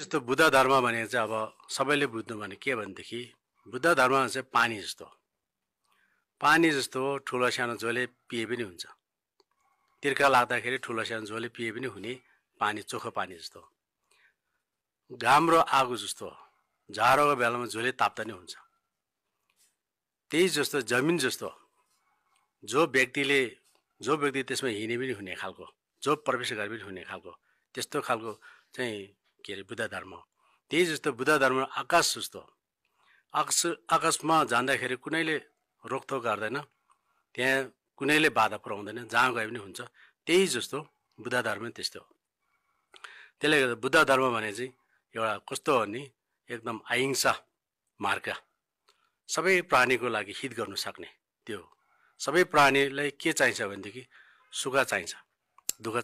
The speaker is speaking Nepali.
जस्तो बुद्ध धर्म भने चाहिँ अब सबैले बुझ्नु भने के भनेदेखि बुद्ध धर्म चाहिँ पानी जस्तो पानी जस्तो ठुलो सानो जसले पिए पनि हुन्छ तिर्खा लाग्दाखेरि ठुलो सानो जसले पिए पनि हुने पानी चोखो पानी जस्तो घाम र आगो जस्तो झारोको बेलामा झोले ताप्दा नै हुन्छ त्यही जस्तो जमिन जस्तो जो व्यक्तिले जो व्यक्ति त्यसमा हिँडे पनि हुने खालको जो प्रवेश गरे पनि हुने खालको त्यस्तो खालको चाहिँ के अरे बुद्ध धर्म त्यही जस्तो बुद्ध धर्म आकाश जस्तो आकाश आकाशमा जाँदाखेरि कुनैले रोकथोक गर्दैन त्यहाँ कुनैले बाधा पुऱ्याउँदैन जहाँ गए पनि हुन्छ त्यही जस्तो बुद्ध धर्म त्यस्तो हो त्यसले गर्दा बुद्ध धर्म भने चाहिँ एउटा कस्तो हो नि एकदम अहिंसा मार्ग सबै प्राणीको लागि हित गर्नु सक्ने त्यो सबै प्राणीलाई के चाहिन्छ भनेदेखि सुख चाहिन्छ दुःख